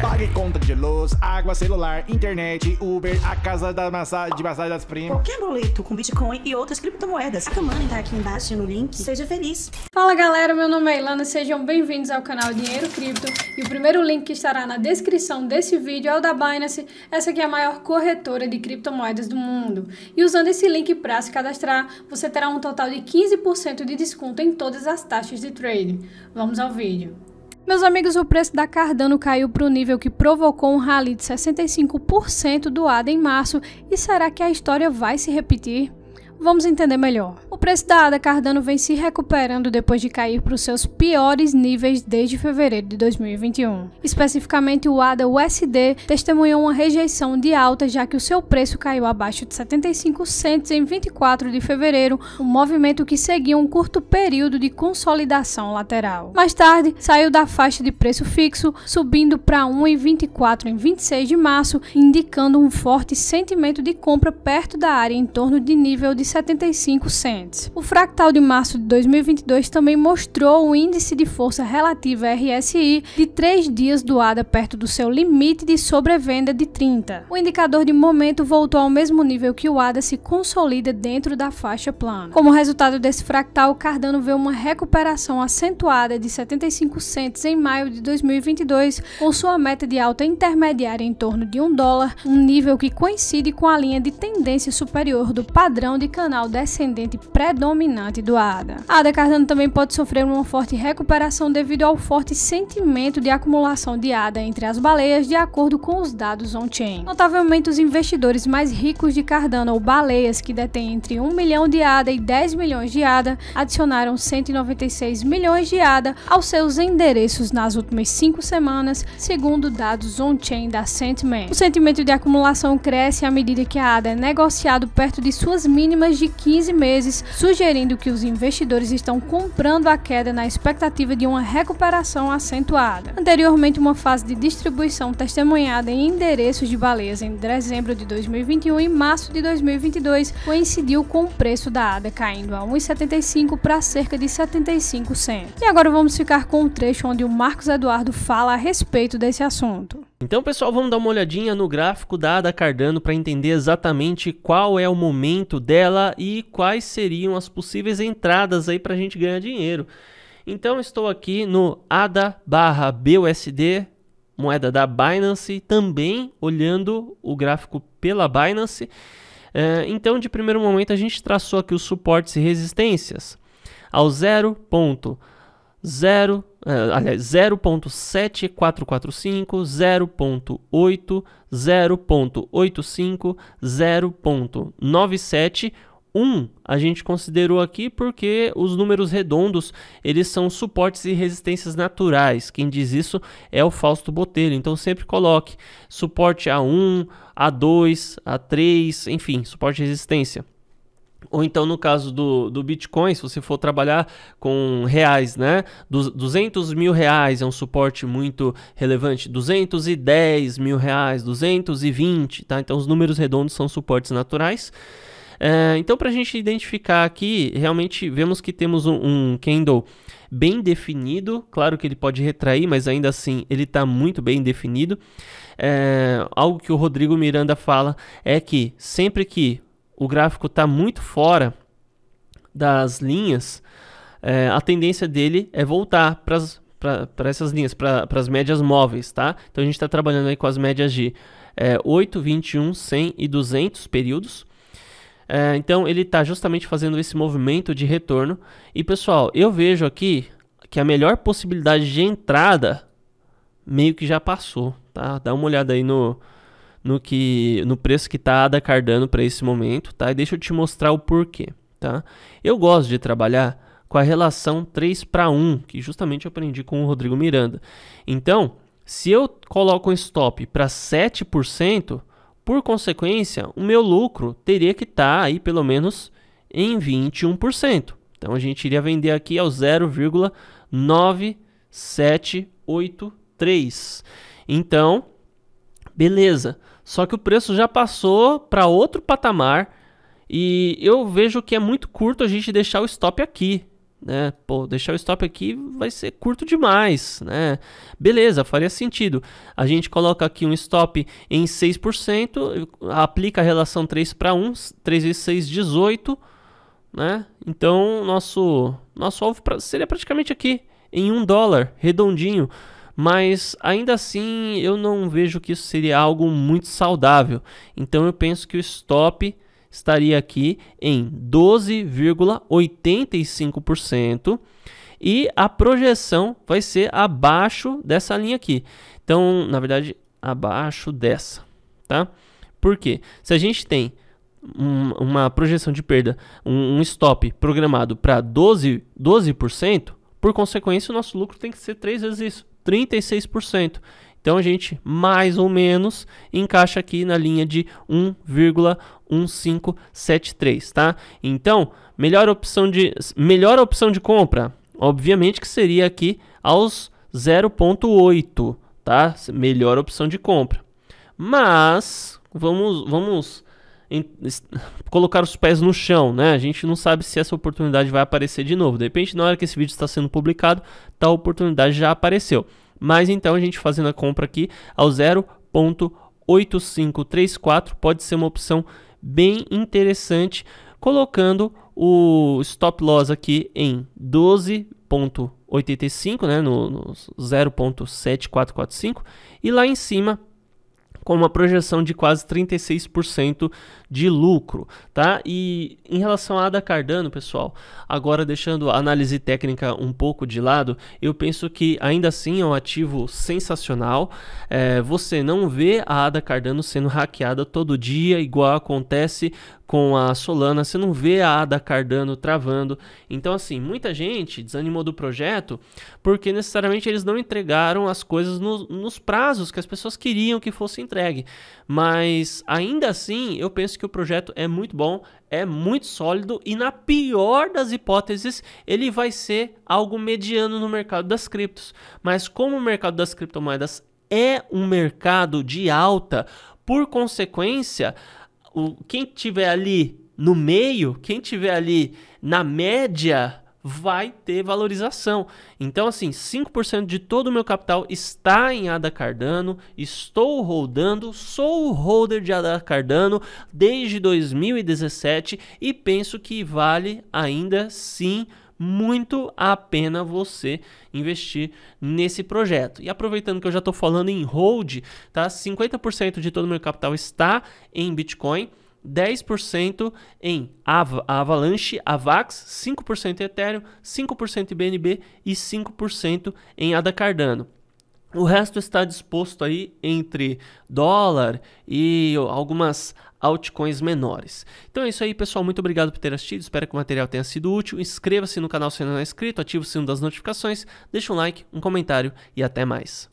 Pague conta de luz, água, celular, internet, Uber, a casa da massa, de massagem das primas. Qualquer boleto com Bitcoin e outras criptomoedas. A Kaman tá aqui embaixo no link. Seja feliz. Fala galera, meu nome é Ilana, sejam bem-vindos ao canal Dinheiro Cripto. E o primeiro link que estará na descrição desse vídeo é o da Binance, essa que é a maior corretora de criptomoedas do mundo. E usando esse link para se cadastrar, você terá um total de 15% de desconto em todas as taxas de trading. Vamos ao vídeo. Meus amigos, o preço da Cardano caiu para o nível que provocou um rally de 65% do ADA em março e será que a história vai se repetir? Vamos entender melhor. O preço da ADA Cardano vem se recuperando depois de cair para os seus piores níveis desde fevereiro de 2021. Especificamente, o ADA USD testemunhou uma rejeição de alta, já que o seu preço caiu abaixo de 75 cents em 24 de fevereiro, um movimento que seguiu um curto período de consolidação lateral. Mais tarde, saiu da faixa de preço fixo, subindo para 1,24 em 26 de março, indicando um forte sentimento de compra perto da área em torno de nível de 75 cents. O fractal de março de 2022 também mostrou o índice de força relativa RSI de 3 dias doada perto do seu limite de sobrevenda de 30. O indicador de momento voltou ao mesmo nível que o ADA se consolida dentro da faixa plana. Como resultado desse fractal, Cardano vê uma recuperação acentuada de 75 cents em maio de 2022, com sua meta de alta intermediária em torno de 1 dólar, um nível que coincide com a linha de tendência superior do padrão de canal descendente predominante do ADA. A ADA Cardano também pode sofrer uma forte recuperação devido ao forte sentimento de acumulação de ADA entre as baleias, de acordo com os dados on-chain. Notavelmente, os investidores mais ricos de Cardano ou baleias que detêm entre 1 milhão de ADA e 10 milhões de ADA adicionaram 196 milhões de ADA aos seus endereços nas últimas cinco semanas, segundo dados on-chain da Sentiment. O sentimento de acumulação cresce à medida que a ADA é negociado perto de suas mínimas mínimas de 15 meses, sugerindo que os investidores estão comprando a queda na expectativa de uma recuperação acentuada. Anteriormente, uma fase de distribuição testemunhada em endereços de baleias em dezembro de 2021 e março de 2022 coincidiu com o preço da ADA caindo a 1,75 para cerca de 75 centos. E agora vamos ficar com um trecho onde o Marcos Eduardo fala a respeito desse assunto. Então, pessoal, vamos dar uma olhadinha no gráfico da Ada Cardano para entender exatamente qual é o momento dela e quais seriam as possíveis entradas aí para a gente ganhar dinheiro. Então, estou aqui no ADA barra BUSD, moeda da Binance, também olhando o gráfico pela Binance. É, então, de primeiro momento, a gente traçou aqui os suportes e resistências. Ao 0. 0, eh, aliás, 0.7445, 0.8, 0.85, 0.97, 1 a gente considerou aqui porque os números redondos eles são suportes e resistências naturais. Quem diz isso é o Fausto Botelho. Então sempre coloque suporte A1, A2, A3, enfim, suporte e resistência. Ou então, no caso do, do Bitcoin, se você for trabalhar com reais, né? Du 200 mil reais é um suporte muito relevante. 210 mil reais, 220, tá? Então, os números redondos são suportes naturais. É, então, para a gente identificar aqui, realmente vemos que temos um, um, candle bem definido. Claro que ele pode retrair, mas ainda assim ele está muito bem definido. É, algo que o Rodrigo Miranda fala é que sempre que o gráfico está muito fora das linhas, é, a tendência dele é voltar para essas linhas, para as médias móveis, tá? Então a gente está trabalhando aí com as médias de é, 8, 21, 100 e 200 períodos. É, então ele está justamente fazendo esse movimento de retorno. E pessoal, eu vejo aqui que a melhor possibilidade de entrada meio que já passou, tá? Dá uma olhada aí no, no que no preço que está a da Cardano para esse momento, tá? E deixa eu te mostrar o porquê, tá? Eu gosto de trabalhar com a relação 3 para 1, que justamente eu aprendi com o Rodrigo Miranda. Então, se eu coloco um stop para 7%, por consequência, o meu lucro teria que estar tá aí pelo menos em 21%. Então a gente iria vender aqui ao 0,9783. Então, Beleza. Só que o preço já passou para outro patamar e eu vejo que é muito curto a gente deixar o stop aqui, né? Pô, deixar o stop aqui vai ser curto demais, né? Beleza, faria sentido. A gente coloca aqui um stop em 6%, aplica a relação 3 para 1, 3 vezes 6, 18, né? Então, nosso nosso alvo seria praticamente aqui em 1 dólar, redondinho mas ainda assim eu não vejo que isso seria algo muito saudável. Então eu penso que o stop estaria aqui em 12,85% e a projeção vai ser abaixo dessa linha aqui. Então, na verdade, abaixo dessa, tá? Por quê? Se a gente tem um, uma projeção de perda, um, um stop programado para 12, 12%, por consequência, o nosso lucro tem que ser três vezes isso. 36%. Então a gente mais ou menos encaixa aqui na linha de 1,1573, tá? Então, melhor opção de melhor opção de compra, obviamente que seria aqui aos 0.8, tá? Melhor opção de compra. Mas vamos vamos em, colocar os pés no chão, né? A gente não sabe se essa oportunidade vai aparecer de novo. De repente, na hora que esse vídeo está sendo publicado, tal oportunidade já apareceu. Mas então a gente fazendo a compra aqui ao 0.8534 pode ser uma opção bem interessante, colocando o stop loss aqui em 12.85, né, no, no 0.7445 e lá em cima com uma projeção de quase 36% de lucro, tá? E em relação à Ada Cardano, pessoal, agora deixando a análise técnica um pouco de lado, eu penso que ainda assim é um ativo sensacional. É, você não vê a Ada Cardano sendo hackeada todo dia, igual acontece com a Solana, você não vê a Ada Cardano travando. Então, assim, muita gente desanimou do projeto porque necessariamente eles não entregaram as coisas no, nos prazos que as pessoas queriam que fossem entregue. Mas ainda assim, eu penso que o projeto é muito bom, é muito sólido e, na pior das hipóteses, ele vai ser algo mediano no mercado das criptos. Mas como o mercado das criptomoedas é um mercado de alta, por consequência, o, quem tiver ali no meio, quem tiver ali na média vai ter valorização. Então, assim, 5% de todo o meu capital está em ADA Cardano, estou rodando, sou o holder de ADA Cardano desde 2017 e penso que vale ainda sim muito a pena você investir nesse projeto. E aproveitando que eu já estou falando em hold, tá? 50% de todo o meu capital está em Bitcoin 10% em Av Avalanche, Avax, 5% em Ethereum, 5% em BNB e 5% em ADA Cardano. O resto está disposto aí entre dólar e algumas altcoins menores. Então é isso aí, pessoal. Muito obrigado por ter assistido. Espero que o material tenha sido útil. Inscreva-se no canal se ainda não é inscrito, ative o sino das notificações, deixe um like, um comentário e até mais.